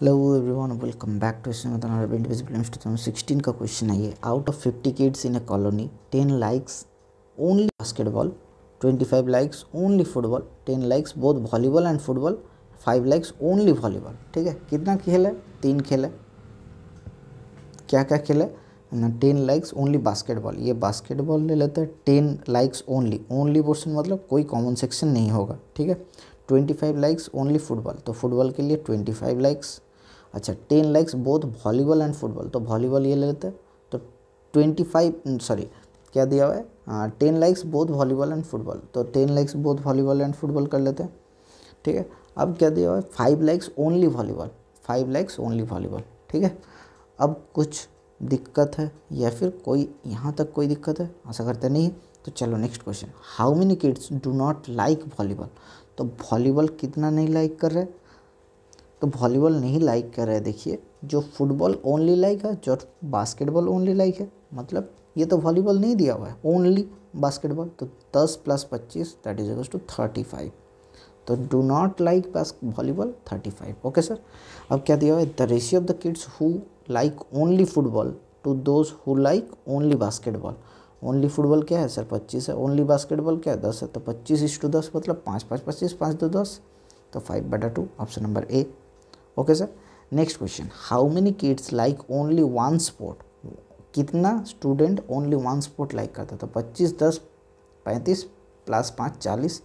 hello everyone welcome back to sixteen का question है ये out of fifty kids in a colony ten likes only basketball twenty five likes only football ten likes both volleyball and football five likes only volleyball ठीक है कितना खेल है तीन खेल है क्या क्या खेल है टेन लाइक्स ओनली बास्केटबॉल ये बास्केटबॉल ले लेते हैं ten likes only only portion मतलब कोई कॉमन सेक्शन नहीं होगा ठीक है 25 लाइक्स ओनली फुटबॉल तो फुटबॉल के लिए 25 लाइक्स अच्छा 10 likes both volleyball and football तो वॉलीबॉल ये ले लेते हैं तो 25 सॉरी क्या दिया हुआ है ten likes both volleyball and football तो ten likes both volleyball and football कर लेते हैं ठीक है अब क्या दिया हुआ है five likes only volleyball five likes only volleyball ठीक है अब कुछ दिक्कत है या फिर कोई यहाँ तक कोई दिक्कत है ऐसा करते नहीं तो चलो next question how many kids do not like volleyball तो वॉलीबॉल कितना नहीं लाइक कर रहे तो वॉलीबॉल नहीं लाइक कर रहे देखिए जो फुटबॉल ओनली लाइक है जो बास्केटबॉल ओनली लाइक है मतलब ये तो वॉलीबॉल नहीं दिया हुआ है ओनली बास्केटबॉल तो दस प्लस पच्चीस that is equal to thirty five तो do not like volleyball thirty five okay sir अब क्या दिया हुआ है the ratio of the kids who like only football to those who like only basketball only football क्या है sir पच्चीस है ओनली बास्केटबॉल क्या है दस है तो पच्चीस इस टू दस मतलब पाँच पाँच पच्चीस पाँच दो दस तो फाइव बटा two option number A okay sir next question how many kids like only one sport कितना student only one sport like करता तो पच्चीस दस पैंतीस प्लस पाँच चालीस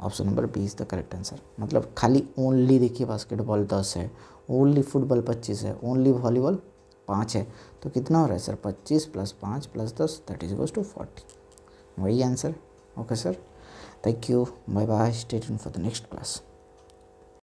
option number B is the correct answer मतलब खाली ओनली देखिए बास्केटबॉल दस है ओनली फुटबॉल पच्चीस है ओनली वॉलीबॉल पाँच है तो कितना हो रहा है सर पच्चीस प्लस पाँच प्लस दस that is goes to forty वही answer okay sir thank you bye bye stay tuned for the next class